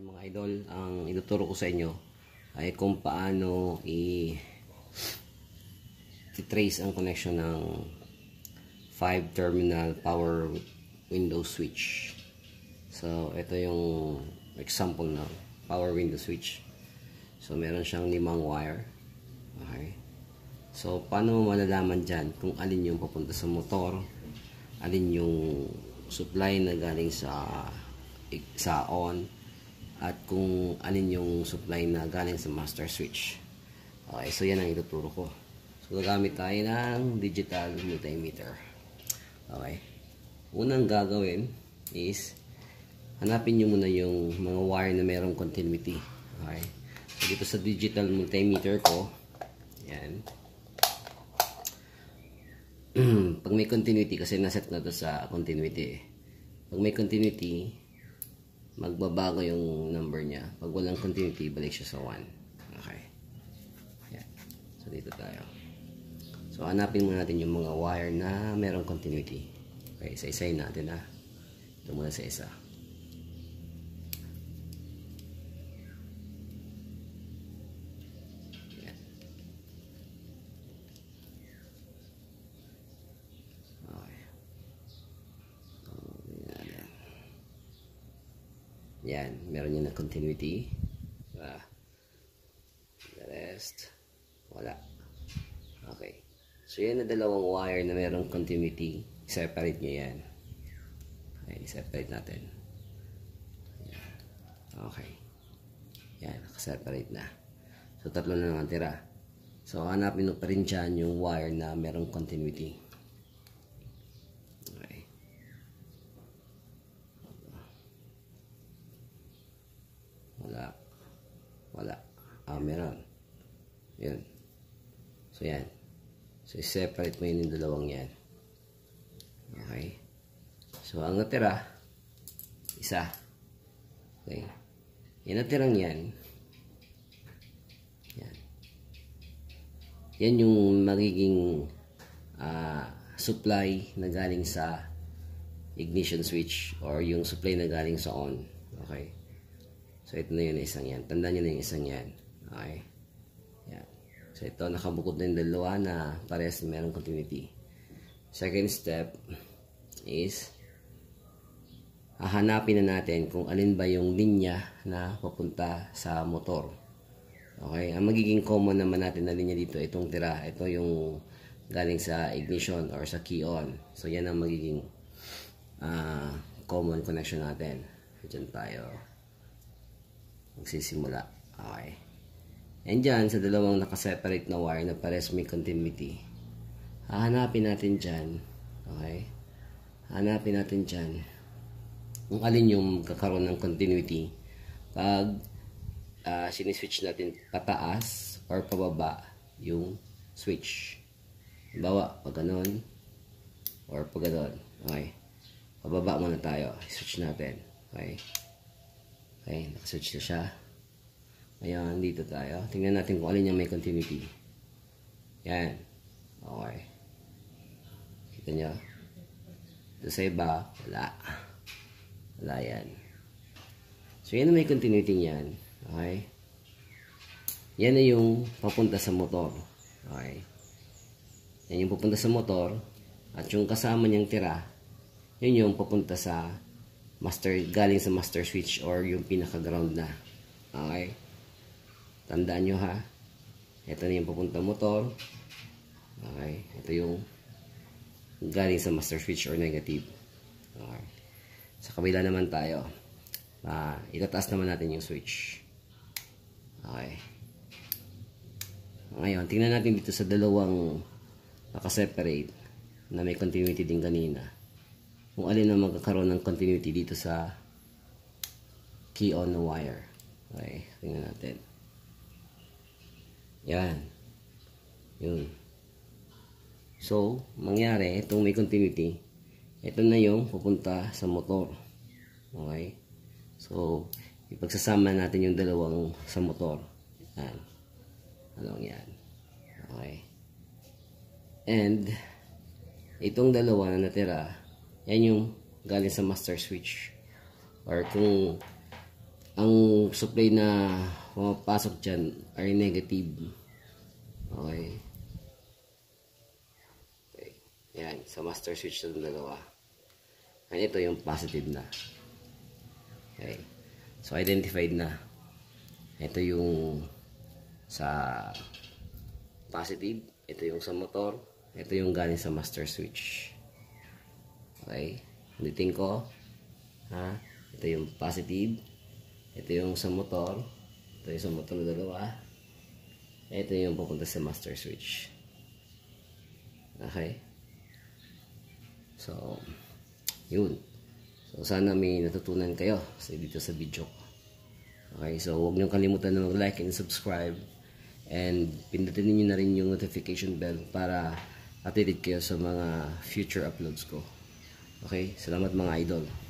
ay mga idol, ang ituturo ko sa inyo ay kung paano i trace ang connection ng 5 terminal power window switch. So, ito yung example ng power window switch. So, meron siyang limang wire. Okay. So, paano mo malalaman dyan kung alin yung papunta sa motor, alin yung supply na galing sa sa on, at kung alin yung supply na galing sa master switch. Okay, so yan ang ituturo ko. So gagamit tayo ng digital multimeter. Okay. Unang gagawin is hanapin nyo muna yung mga wire na mayroong continuity. Okay. So dito sa digital multimeter ko, yan. Pag may continuity, kasi naset na to sa continuity eh. Pag may continuity, magbabago yung number niya. Pag walang continuity, balik siya sa 1. Okay. Ayan. So, dito tayo. So, hanapin muna natin yung mga wire na merong continuity. Okay, isa-isay natin ha. Ah. Ito muna sa isa. Yan, meron yun na continuity. Diba? The rest, wala. Okay. So, yan na dalawang wire na merong continuity. Separate nyo yan. Okay, separate natin. Yan. Okay. Yan, nakaseparate na. So, tatlo na lang tira. So, hanapin mo pa rin dyan yung wire na merong continuity. So, separate mo yun yung dalawang yan. Okay? So, ang natira, isa. Okay? Yung natirang yan, yan. Yan yung magiging uh, supply na galing sa ignition switch or yung supply na galing sa on. Okay? So, ito na yun, isang yan. Tandaan nyo na yung isang yan. Okay? Yan. So ito, nakabukod na yung dalawa na parehas na merong continuity. Second step is hahanapin na natin kung alin ba yung linya na papunta sa motor. Okay, ang magiging common naman natin na linya dito, itong tira, ito yung galing sa ignition or sa key on. So yan ang magiging uh, common connection natin. Diyan tayo magsisimula. Okay. And dyan, sa dalawang nakaseparate na wire na pares may continuity, hahanapin natin dyan, okay? Hanapin natin dyan kung alin yung kakaroon ng continuity pag uh, siniswitch natin pataas or pababa yung switch. Bawa, pag ganun or pag ganun. Okay. Pababa muna tayo. Switch natin. Okay. Okay, nakaswitch na siya. Ayan, dito tayo. Tingnan natin kung alin yung may continuity. Yan. Okay. Kita nyo? Ito sa iba, wala. Wala yan. So, yan may continuity niyan. Okay? Yan na yung papunta sa motor. Okay? Yan yung papunta sa motor. At yung kasama niyang tira, yun yung papunta sa master, galing sa master switch or yung pinaka-ground na. Okay? Tandaan nyo ha. Ito na yung papuntang motor. Okay. Ito yung galing sa master switch or negative. Okay. Sa kabila naman tayo. Uh, itataas naman natin yung switch. Okay. Ngayon, tingnan natin dito sa dalawang nakaseparate ah, na may continuity din kanina. Kung alin ang magkakaroon ng continuity dito sa key on the wire. Okay, tingnan natin. Yan. Yun. So, mangyari, itong may continuity, ito na yung pupunta sa motor. Okay? So, ipagsasama natin yung dalawang sa motor. Yan. Anong yan? Okay. And, itong dalawa na natira, yan yung galing sa master switch. Or kung ang supply na pumapasok dyan ay negative. Okay. okay. Yan. Sa master switch na dalawa. And ito yung positive na. Okay. So, identified na. Ito yung sa positive. Ito yung sa motor. Ito yung galing sa master switch. Okay. Ulitin ko. Ha? Ito yung positive ito yung sa motor. Ito yung sa motor na dalawa. Ito yung papunta sa master switch. Okay? So, yun. So, sana may natutunan kayo sa dito sa video ko. Okay, so huwag niyong kalimutan na mag-like and subscribe. And pindutin niyo na rin yung notification bell para updated kayo sa mga future uploads ko. Okay, salamat mga idol.